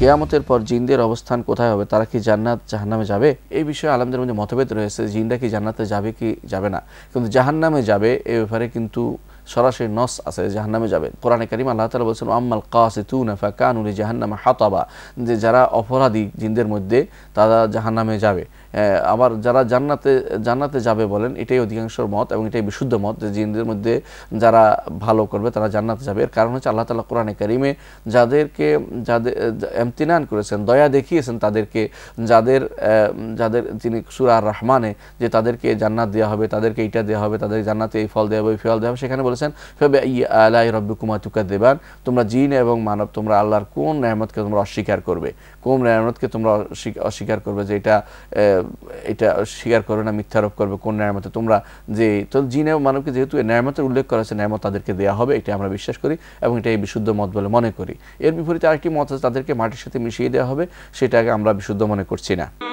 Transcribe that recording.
কেয়ামতের পর জিনদের অবস্থান কোথায় হবে তারা কি জান্নাত জাহান্নামে যাবে এই বিষয়ে আলমদের মধ্যে মতভেদ রয়েছে জিনরা কি জান্নাতে যাবে কি যাবে না কিন্তু জাহান্নামে যাবে এ ব্যাপারে কিন্তু সরাসরি নস আছে জাহান্নামে যাবে কোরআনে করিম আল্লাহ তালা বলছেন আম্মাল কাসিতুন ফাকানুলি জাহান্নামে হাতাবা যে যারা অপরাধী জিনদের মধ্যে তারা জাহান্নামে যাবে আবার যারা জান্নাতে জান্নাতে যাবে বলেন এটাই অধিকাংশর মত এবং এটাই বিশুদ্ধ মত যে জিনদের মধ্যে যারা ভালো করবে তারা জান্নাতে যাবে এর কারণ হচ্ছে আল্লাহ তালা কোরআনে করিমে যাদেরকে যাদের এমতিনান করেছেন দয়া দেখিয়েছেন তাদেরকে যাদের যাদের তিনি সুরা রহমানে যে তাদেরকে জান্নাত দেওয়া হবে তাদেরকে এটা দেওয়া হবে তাদের জান্নাতে এই ফল দেওয়া হবে এই ফল দেওয়া হবে সেখানে বলেছেন আলাই রব্বিকুমা তুকা দেবান তোমরা জিন এবং মানব তোমরা আল্লাহর কোন নেহমতকে তোমরা অস্বীকার করবে কোন নেহমতকে তোমরা অস্বীকার করবে যে এটা এটা স্বীকার করবে না মিথ্যারোপ করবে কোন নেয়ামতে তোমরা যে তো জিন এবং মানবকে যেহেতু ন্যায়মতের উল্লেখ করা হয়েছে নেয়ামত তাদেরকে দেওয়া হবে এটা আমরা বিশ্বাস করি এবং এটাই বিশুদ্ধ মত বলে মনে করি এর বিপরীতে আরেকটি মত আছে তাদেরকে মাটির সাথে মিশিয়ে দেওয়া হবে সেটাকে আমরা বিশুদ্ধ মনে করছি না